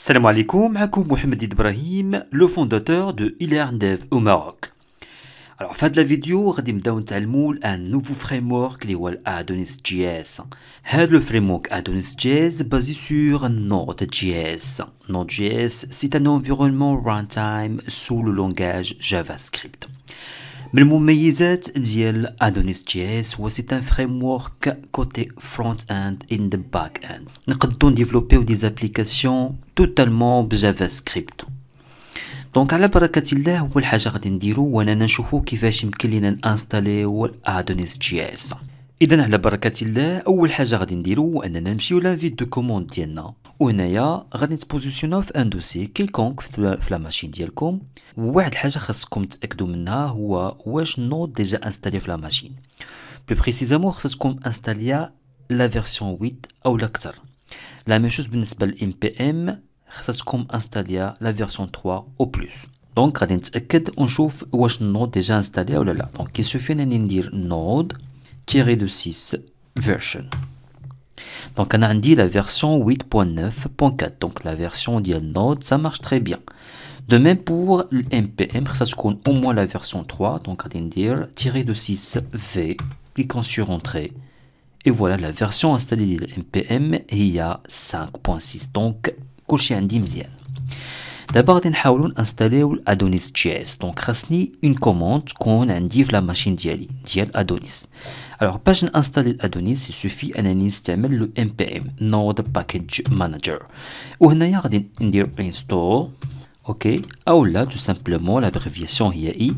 Salam alaikum, معكم Mohamed Ibrahim, le fondateur de Ilerndev au Maroc. Alors fin de la vidéo Radim à un nouveau framework qui est Adonis.js. Had hein, le framework Adonis.js basé sur Node.js. Node.js c'est un environnement runtime sous le langage JavaScript. Mais mon maïsète dit-il à c'est un framework côté front-end et back-end, nous avons développé des applications totalement basées JavaScript. Donc, à la baraque à tilleul, vous pouvez déjà vous dire ou on a un chauffeur qui va simplement nous installer Node.js. اذا على بركه الله اول حاجه غادي نديرو هو اننا نمشيو لانفيت دو كوموند ديالنا وهنايا غادي نتبوزيسيونو في ان دوسي كيلكونك في لا ماشين ديالكم واحد الحاجه خاصكم تاكدوا منها هو واش النود ديجا انستالي في لا ماشين بلو بريسيزامون خاصكم انستاليا لا فيرسيون 8 او لا كتر لا ميم شوز بالنسبه للام بي ام خاصكم انستاليا لا فيرسيون 3 او بلس دونك غادي نتاكد ونشوف واش النود ديجا انستالي ولا لا دونك كيسوفي انني ندير نود de 6 version. Donc on a la version 8.9.4 donc la version ديال ça marche très bien. De même pour le MPM ça se compte au moins la version 3 donc à dire tiré de 6 V Cliquant sur entrée et voilà la version installée de MPM il y a 5.6 donc un un مزيان. D'abord, nous allons installer Adonis.js. Donc, c'est une commande qu'on indique dans la machine d'Ali, Adonis. Alors, pour installer Adonis, il suffit d'installer le npm, Node Package Manager. on va dire install, ok, ou tout simplement, l'abréviation est i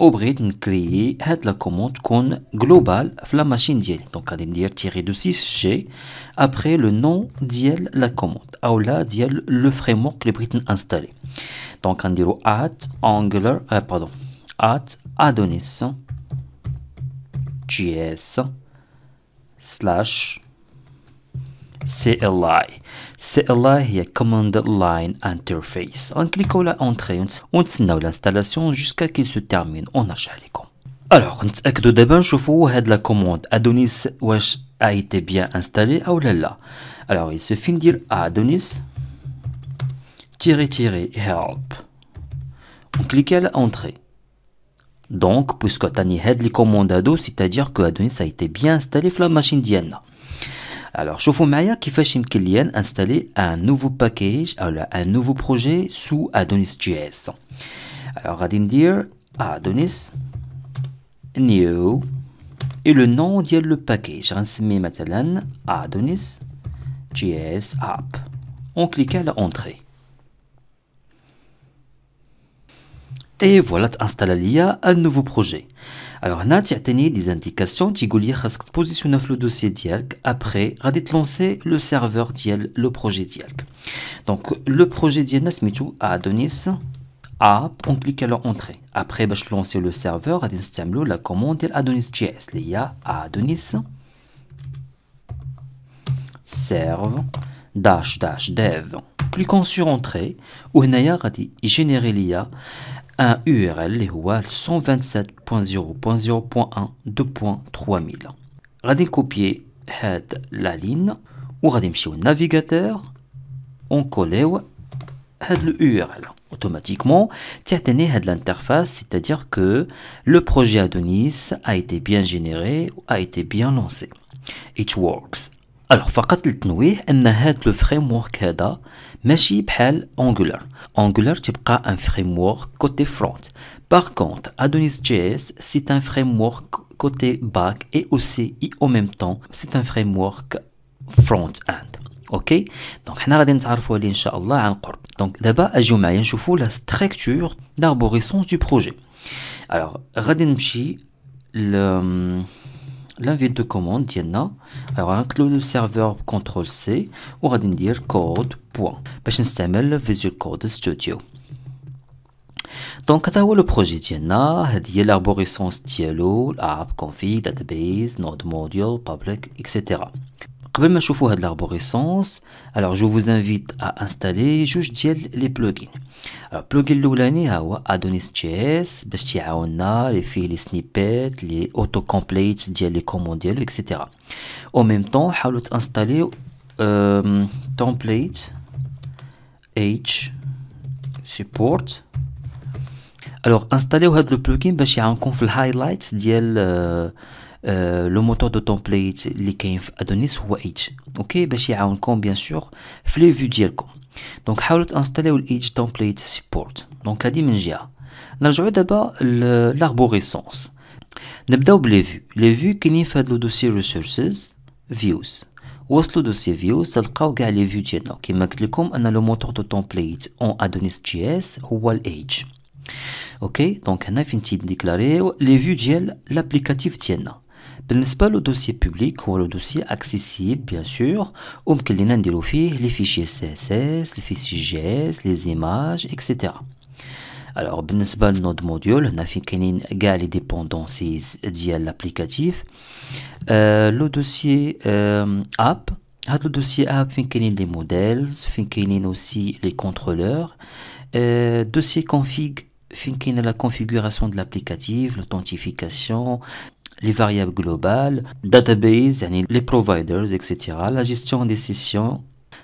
au bri cri la commande con globale la machine donc à dire de 6 g après le nom' DIEL la commande aula di le framework que les Britons installé donc en at Angular, euh, pardon at à donné hein, slash CLI, CLI est command line interface. On clique sur l'entrée entrée. On lance l'installation jusqu'à ce qu'elle se termine. On ajoute les commandes. Alors, on sait que la commande Adonis a été bien installée ah, ou oh Alors, il se fait dire ah, Adonis. help. On clique à l'entrée Donc, puisque on a mis la commande à c'est-à-dire que Adonis a été bien installé sur la machine Debian. Alors, je vous montre qu'il installer un nouveau package, un nouveau projet sous AdonisJS. Alors, à Adonis New et le nom dit le package. Remet maintenant Adonis JS App. On clique à la Entrée et voilà, on installe un nouveau projet. Alors, a tenu des indications qui nous ont sur le dossier Dialk après va lancer le serveur Dial, le projet Dialk. Donc, le projet Dialk nous a à Adonis App, on clique à l'entrée. Après, je lancer le serveur, on la commande Adonis JS. Adonis serve dash dash dev. cliquant sur entrée, ou on a générer l'IA un URL les 127.0.0.1 2.3000. va copier head la ligne ou chez au navigateur on colle head le URL automatiquement certaines l'interface c'est-à-dire que le projet Adonis a été bien généré a été bien lancé. It works alors, il faut que nous ayons le framework qui est là. Je Angular. Angular est un framework côté front. Par contre, Adonis.js c'est un framework côté back et aussi, en même temps, c'est un framework front-end. Ok Donc, nous allons vous montrer, Inch'Allah. Donc, d'abord, je vais vous montrer la structure d'arborescence du projet. Alors, nous le. Hum, l'invite de commande Diana. Alors, on le serveur CTRL C ou on va dire code. Point. Pour Visual Code Studio. Donc, c'est le projet Diana. la l'arborescence Dialo, l'app, config, database, node module, public, etc. Quand je de l'arborescence. Alors, je vous invite à installer juste diel les plugins. Alors, plugin de à ou on a les filles les snippets, les auto complete, les commandes etc. En même temps, halote installer euh, template h support. Alors, installer au le plugin plugins. Bah, un confle highlights diel. Euh, euh, le moteur de template li dans adonis ou edge ok Pour vous un bien sûr les vues djel kon donc howlit installé le edge template support donc a dit mngia n'a joué d'abord l'arborescence n'a pas les vues. les vues qui n'y fait le dossier ressources views ou ce dossier views c'est le cas où les vues djel n'a qui ai cliquant le moteur de template en adonis js ou à ok donc ici, fini de déclarer les vues djel l'applicatif tienna le dossier public ou le dossier accessible bien sûr où me les fichiers css les fichiers js les images etc alors bien notre module on a que les et dépendances diel l'applicatif euh, euh, ah, le dossier app a le dossier app les modèles fini aussi les contrôleurs euh, dossier config fini la configuration de l'applicatif l'authentification les variables globales, database, les providers, etc., la gestion des sessions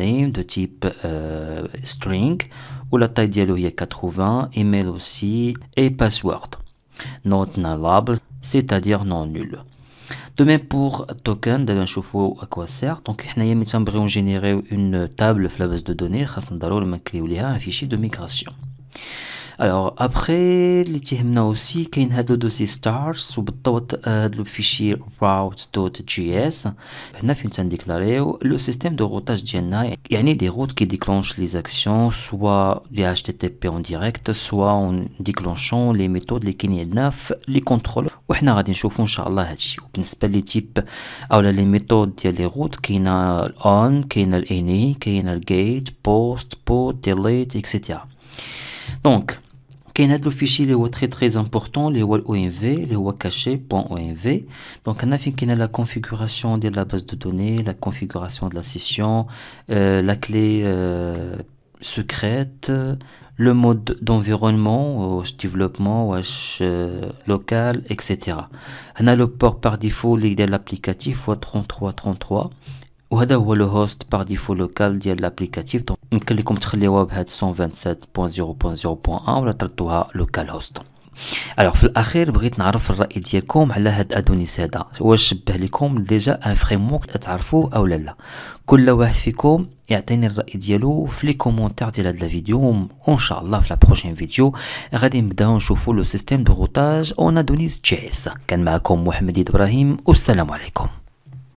de type euh, string ou la taille dialogue est 80 email aussi et password not nullable c'est-à-dire non nul de même pour token d'un Chauffeau, à quoi sert donc حنايا avons généré une table de données ضروري un fichier de migration alors après, les tiennent aussi qu'un hado dossier stars sous tout le euh, fichier routes.js. On ben, a de déclarer le système de routage d'Ina Il y des routes qui déclenchent les actions, soit via HTTP en direct, soit en déclenchant les méthodes, les kinéneuf, les contrôles. Ou on a regardé sur fond, inshallah, les types, alors ah, les méthodes, il y a les routes on, qui any, qui gate, post, Port, delete, etc. Donc, le fichier très très important, les WAL OMV, les WAL cachés, Donc, on a la configuration de la base de données, la configuration de la session, euh, la clé euh, secrète, le mode d'environnement, le développement, euh, local, etc. On a le port par défaut, l'idée de l'applicatif 3333. وهذا هو لو هوست بار ديفو لوكال ديال لابليكاتيف دونك يمكن لكم تخليوها بهاد 127.0.0.1 ولا تردوها لوكال هوست الوغ في الاخير بغيت نعرف الراي ديالكم على هاد ادونيس هذا واش شبه لكم ديجا ان فريمورك تعرفوه او لا لا كل واحد فيكم يعطيني الراي ديالو في لي كومونتير ديال هاد لا فيديو وان شاء الله في لا بروشين فيديو غادي نبداو نشوفو لو سيستيم دو روتاج اون ادونيس جي اس كان معكم محمد ابراهيم والسلام عليكم